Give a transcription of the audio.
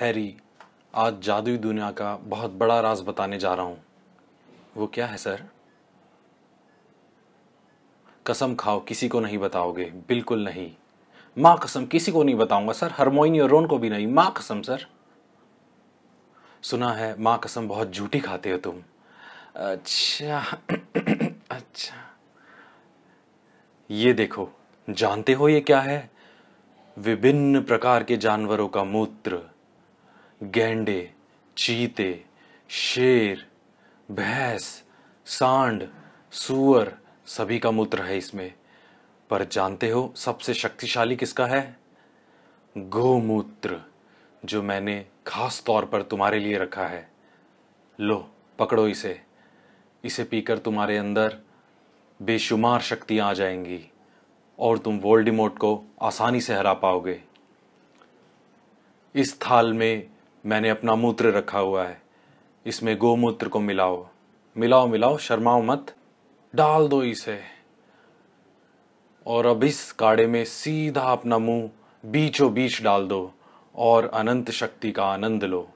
Harry आज जादुई दुनिया का बहुत बड़ा राज बताने जा रहा हूं वो क्या है सर कसम खाओ किसी को नहीं बताओगे बिल्कुल नहीं मां कसम किसी को नहीं बताऊंगा सर हरमोइनी और रोन को भी नहीं मां कसम सर सुना है मां कसम बहुत झूठी खाते हो तुम अच्छा अच्छा ये देखो जानते हो ये क्या है विभिन्न प्रकार के जानवरों का मूत्र गेंडे चीते शेर भैंस सांड सुअर सभी का मूत्र है इसमें पर जानते हो सबसे शक्तिशाली किसका है गोमूत्र जो मैंने खास तौर पर तुम्हारे लिए रखा है लो पकड़ो इसे इसे पीकर तुम्हारे अंदर बेशुमार शक्तियां आ जाएंगी और तुम वोल्डिमोट को आसानी से हरा पाओगे इस थाल में मैंने अपना मूत्र रखा हुआ है इसमें गोमूत्र को मिलाओ मिलाओ मिलाओ शर्माओ मत डाल दो इसे और अब इस काड़े में सीधा अपना मुंह बीचों बीच डाल दो और अनंत शक्ति का आनंद लो